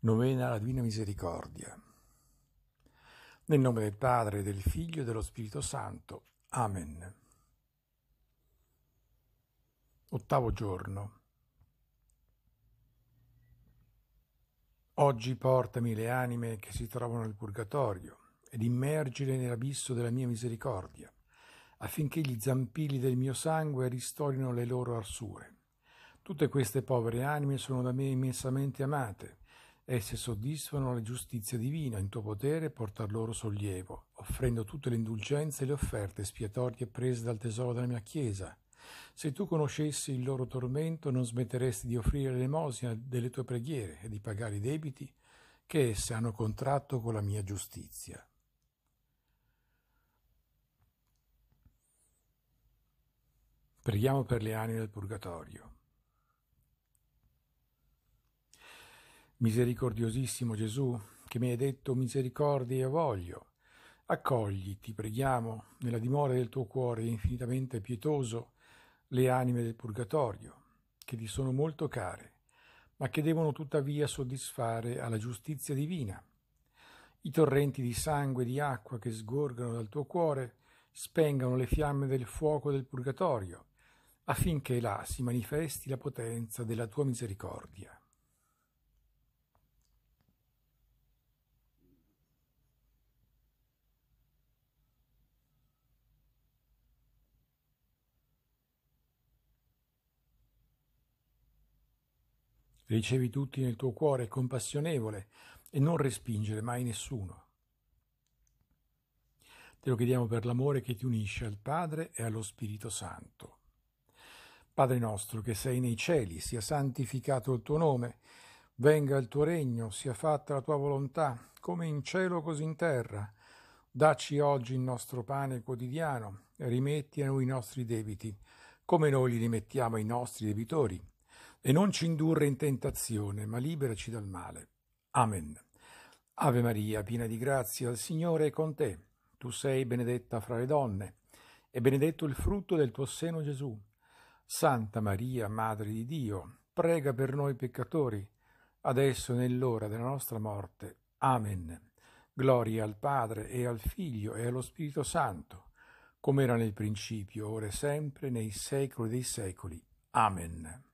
Novena alla Divina Misericordia. Nel nome del Padre, del Figlio e dello Spirito Santo. Amen. Ottavo giorno. Oggi portami le anime che si trovano nel purgatorio ed immergile nell'abisso della mia misericordia, affinché gli zampilli del mio sangue ristorino le loro arsure. Tutte queste povere anime sono da me immensamente amate Esse soddisfano la giustizia divina in tuo potere e portar loro sollievo, offrendo tutte le indulgenze e le offerte spiatorie prese dal tesoro della mia Chiesa. Se tu conoscessi il loro tormento, non smetteresti di offrire l'elemosina delle tue preghiere e di pagare i debiti che esse hanno contratto con la mia giustizia. Preghiamo per le anime del purgatorio. Misericordiosissimo Gesù, che mi hai detto misericordia e voglio, accogli, ti preghiamo, nella dimora del tuo cuore infinitamente pietoso, le anime del purgatorio, che ti sono molto care, ma che devono tuttavia soddisfare alla giustizia divina. I torrenti di sangue e di acqua che sgorgano dal tuo cuore spengano le fiamme del fuoco del purgatorio, affinché là si manifesti la potenza della tua misericordia. Ricevi tutti nel tuo cuore compassionevole e non respingere mai nessuno. Te lo chiediamo per l'amore che ti unisce al Padre e allo Spirito Santo. Padre nostro che sei nei cieli, sia santificato il tuo nome, venga il tuo regno, sia fatta la tua volontà, come in cielo così in terra. Dacci oggi il nostro pane quotidiano, rimetti a noi i nostri debiti, come noi li rimettiamo ai nostri debitori e non ci indurre in tentazione, ma liberaci dal male. Amen. Ave Maria, piena di grazia, il Signore è con te. Tu sei benedetta fra le donne, e benedetto il frutto del tuo seno Gesù. Santa Maria, Madre di Dio, prega per noi peccatori, adesso e nell'ora della nostra morte. Amen. Gloria al Padre e al Figlio e allo Spirito Santo, come era nel principio, ora e sempre, nei secoli dei secoli. Amen.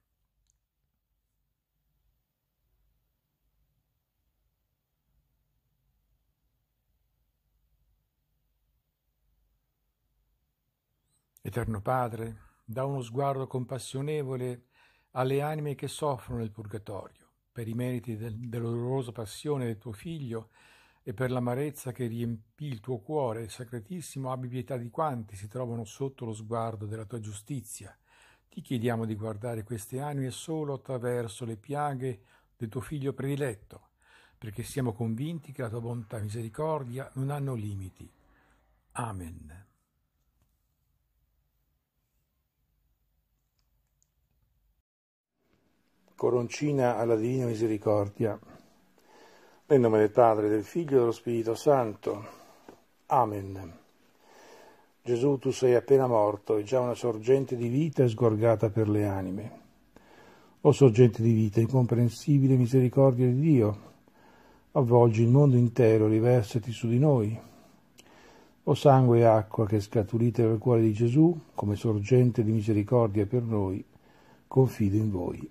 Eterno Padre, dà uno sguardo compassionevole alle anime che soffrono nel purgatorio, per i meriti del, dell'odorosa passione del tuo Figlio e per l'amarezza che riempì il tuo cuore, sacratissimo, abbi pietà di quanti si trovano sotto lo sguardo della tua giustizia. Ti chiediamo di guardare queste anime solo attraverso le piaghe del tuo Figlio prediletto, perché siamo convinti che la tua bontà e misericordia non hanno limiti. Amen. coroncina alla Divina Misericordia. Nel nome del Padre, del Figlio e dello Spirito Santo. Amen. Gesù, tu sei appena morto e già una sorgente di vita è sgorgata per le anime. O sorgente di vita, incomprensibile misericordia di Dio, avvolgi il mondo intero, riversati su di noi. O sangue e acqua che scaturite dal cuore di Gesù, come sorgente di misericordia per noi, confido in voi.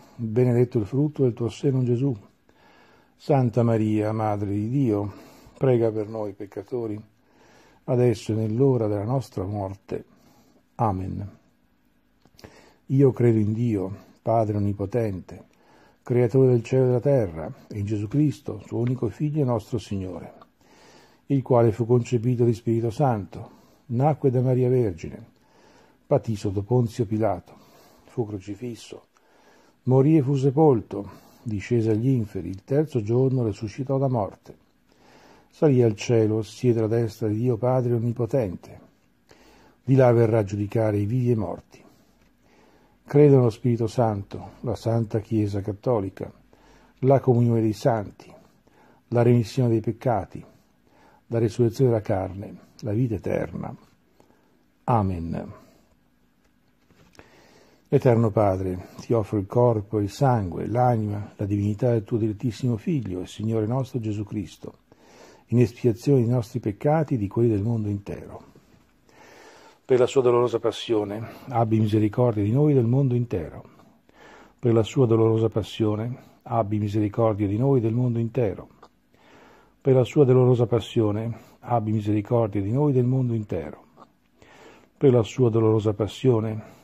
benedetto il frutto del tuo seno Gesù. Santa Maria, Madre di Dio, prega per noi peccatori, adesso e nell'ora della nostra morte. Amen. Io credo in Dio, Padre Onnipotente, Creatore del cielo e della terra, in Gesù Cristo, suo unico Figlio e nostro Signore, il quale fu concepito di Spirito Santo, nacque da Maria Vergine, patì sotto Ponzio Pilato, fu crocifisso, Morì e fu sepolto, discese agli inferi, il terzo giorno risuscitò da morte. Salì al cielo, siede alla destra di Dio Padre Onnipotente. Di là verrà a giudicare i vivi e i morti. Credo nello Spirito Santo, la Santa Chiesa Cattolica, la comunione dei santi, la remissione dei peccati, la resurrezione della carne, la vita eterna. Amen. L'Eterno Padre, ti offro il corpo, il sangue, l'anima, la divinità del tuo direttissimo Figlio il Signore nostro Gesù Cristo, in espiazione dei nostri peccati e di quelli del mondo intero. Per la sua dolorosa passione, abbi misericordia di noi e del mondo intero. Per la sua dolorosa passione, abbi misericordia di noi e del mondo intero. Per la sua dolorosa passione, abbi misericordia di noi e del mondo intero. Per la sua dolorosa passione,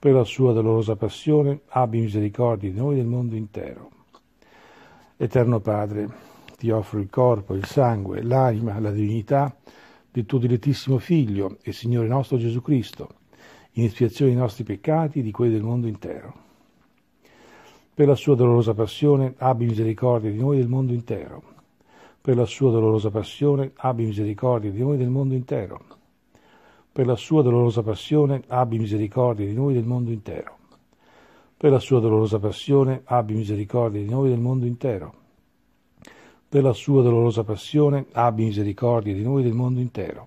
per la sua dolorosa passione, abbi misericordia di noi e del mondo intero. Eterno Padre, ti offro il corpo, il sangue, l'anima, la divinità del tuo dilettissimo Figlio e Signore nostro Gesù Cristo, in espiazione dei nostri peccati e di quelli del mondo intero. Per la sua dolorosa passione, abbi misericordia di noi e del mondo intero. Per la sua dolorosa passione, abbi misericordia di noi e del mondo intero per la sua dolorosa passione abbi misericordia di noi del mondo intero. Per la sua dolorosa passione abbi misericordia di noi del mondo intero. Per la sua dolorosa passione abbi misericordia di noi del mondo intero.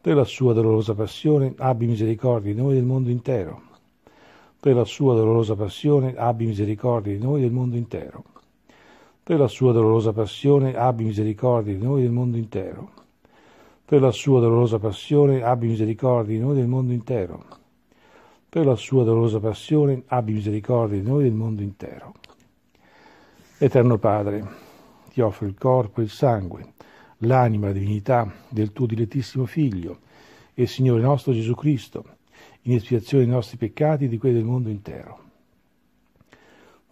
Per la sua dolorosa passione abbi misericordia di noi del mondo intero. Per la sua dolorosa passione abbi misericordia di noi del mondo intero. Per la sua dolorosa passione abbi misericordia di noi del mondo intero per la sua dolorosa passione abbi misericordia di noi del mondo intero. Per la sua dolorosa passione abbi misericordia di noi del mondo intero. Eterno Padre, ti offro il corpo e il sangue, l'anima e la divinità del tuo dilettissimo Figlio e Signore nostro Gesù Cristo, in espiazione dei nostri peccati e di quelli del mondo intero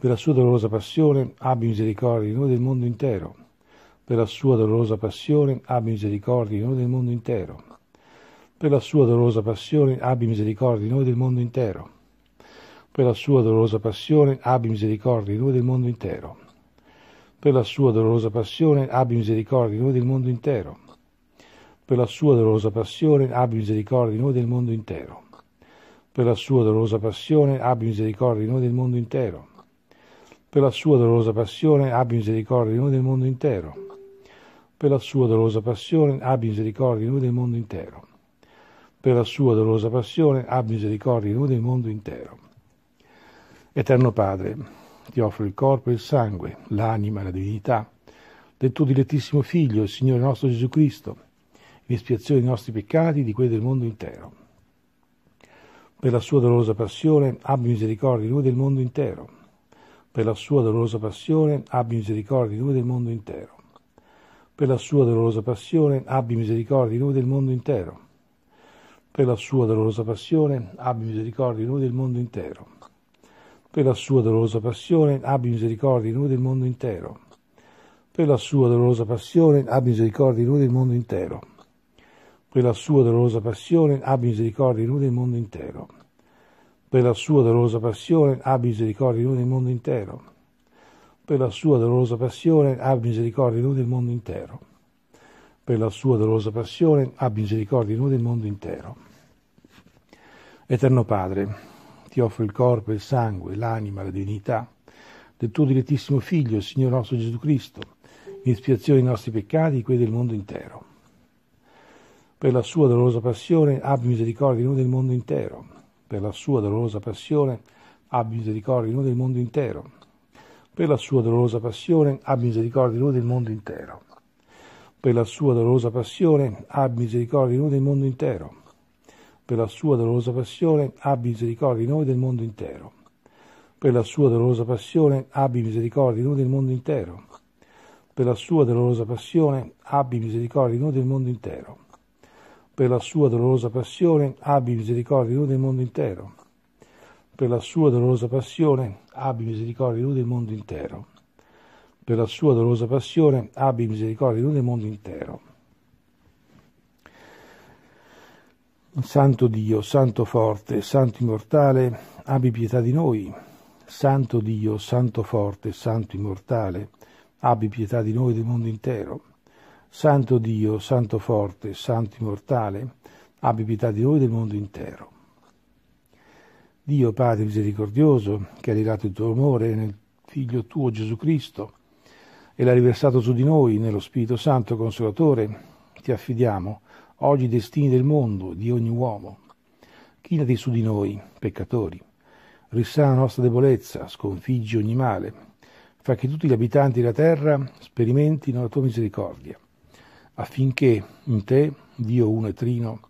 per la sua dolorosa passione, abbi misericordia di noi del mondo intero. Per la sua dolorosa passione abbi misericordia di noi del mondo intero. Per la sua dolorosa passione abbi misericordia di noi del mondo intero. Per la sua dolorosa passione abbi misericordia di noi del mondo intero. Per la sua dolorosa passione abbi misericordia di noi del mondo intero. Per la sua dolorosa passione abbi misericordia di noi del mondo intero per la sua dolorosa passione abbi misericordia di noi del mondo intero. Per la sua dolorosa passione abbi misericordia di noi del mondo intero. Per la sua dolorosa passione abbi misericordia di noi del mondo intero. Per la sua dolorosa passione abbi misericordia di noi del mondo intero. Eterno Padre, ti offro il corpo e il sangue, l'anima e la divinità del tuo dilettissimo Figlio, il Signore nostro Gesù Cristo, in espiazione dei nostri peccati e di quelli del mondo intero. Per la sua dolorosa passione abbi misericordia di noi del mondo intero. Per la sua dolorosa passione abbi misericordia di noi del mondo intero. Per la sua dolorosa passione abbi misericordia di noi del mondo intero. Per la sua dolorosa passione abbi misericordia di noi del mondo intero. Per la sua dolorosa passione abbi misericordia di noi del mondo intero. Per la sua dolorosa passione abbi misericordia di noi del mondo intero. Per la sua dolorosa passione abbi misericordia di noi del mondo intero. Per la sua dolorosa passione abbi misericordia di noi del mondo intero per la sua dolorosa passione abbi misericordia di noi del mondo intero. Per la sua dolorosa passione abbi misericordia di noi del mondo intero. Eterno Padre, ti offro il corpo, il sangue, l'anima, la divinità del tuo direttissimo Figlio, il Signore nostro Gesù Cristo, in espiazione dei nostri peccati e quelli del mondo intero. Per la sua dolorosa passione abbi misericordia di noi del mondo intero. Per la sua dolorosa passione abbi misericordia di noi del mondo intero per la sua dolorosa passione, abbi misericordia di noi del mondo intero. Per la sua dolorosa passione, abbi misericordia di noi del mondo intero. Per la sua dolorosa passione, abbi misericordia di noi del mondo intero. Per la sua dolorosa passione, abbi misericordia di noi del mondo intero. Per la sua dolorosa passione, abbi misericordia di noi del mondo intero. Per la sua dolorosa passione, abbi misericordia di noi del mondo intero per la sua dolorosa passione abbi misericordia di lui del mondo intero. Per la sua dolorosa passione abbi misericordia di noi del mondo intero. Santo Dio, Santo forte, Santo immortale, abbi pietà di noi. Santo Dio, Santo forte, Santo immortale, abbi pietà di noi del mondo intero. Santo Dio, Santo forte, Santo immortale, abbi pietà di noi del mondo intero. Dio Padre misericordioso, che ha rivelato il tuo amore nel Figlio tuo Gesù Cristo e l'ha riversato su di noi nello Spirito Santo Consolatore, ti affidiamo oggi i destini del mondo, di ogni uomo. Chinati su di noi, peccatori, Risana la nostra debolezza, sconfiggi ogni male, fa che tutti gli abitanti della terra sperimentino la tua misericordia, affinché in te, Dio uno e trino,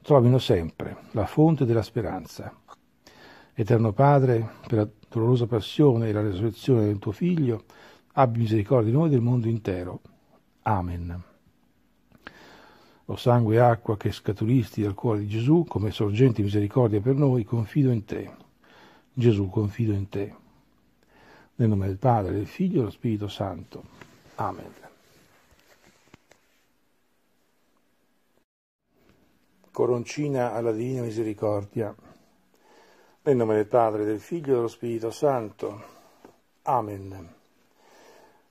trovino sempre la fonte della speranza Eterno Padre, per la dolorosa passione e la resurrezione del tuo Figlio, abbi misericordia di noi e del mondo intero. Amen. O sangue e acqua che scaturisti dal cuore di Gesù, come sorgente misericordia per noi, confido in te. Gesù, confido in te. Nel nome del Padre, del Figlio e dello Spirito Santo. Amen. Coroncina alla Divina Misericordia. Nel nome del Padre, del Figlio e dello Spirito Santo. Amen.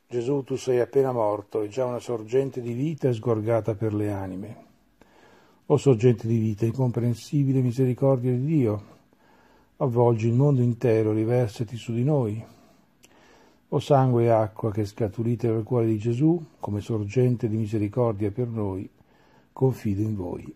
Gesù, tu sei appena morto e già una sorgente di vita è sgorgata per le anime. O sorgente di vita, incomprensibile misericordia di Dio, avvolgi il mondo intero, riversati su di noi. O sangue e acqua che scaturite dal cuore di Gesù, come sorgente di misericordia per noi, confido in voi.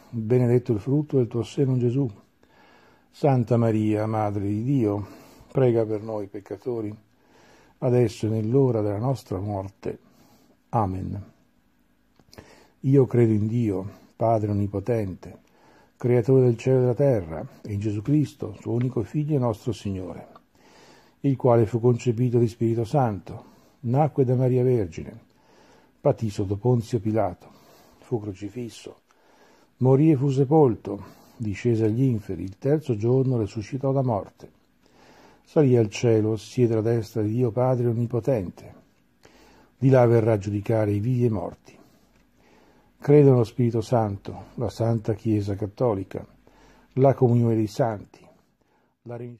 benedetto il frutto del tuo seno Gesù. Santa Maria, Madre di Dio, prega per noi peccatori, adesso e nell'ora della nostra morte. Amen. Io credo in Dio, Padre Onnipotente, Creatore del cielo e della terra, e in Gesù Cristo, suo unico Figlio e nostro Signore, il quale fu concepito di Spirito Santo, nacque da Maria Vergine, patì sotto Ponzio Pilato, fu crocifisso, Morì e fu sepolto, discese agli inferi, il terzo giorno risuscitò da morte. Salì al cielo, siede alla destra di Dio Padre Onnipotente. Di là verrà a giudicare i vivi e i morti. Credo nello Spirito Santo, la Santa Chiesa Cattolica, la comunione dei santi, la remissione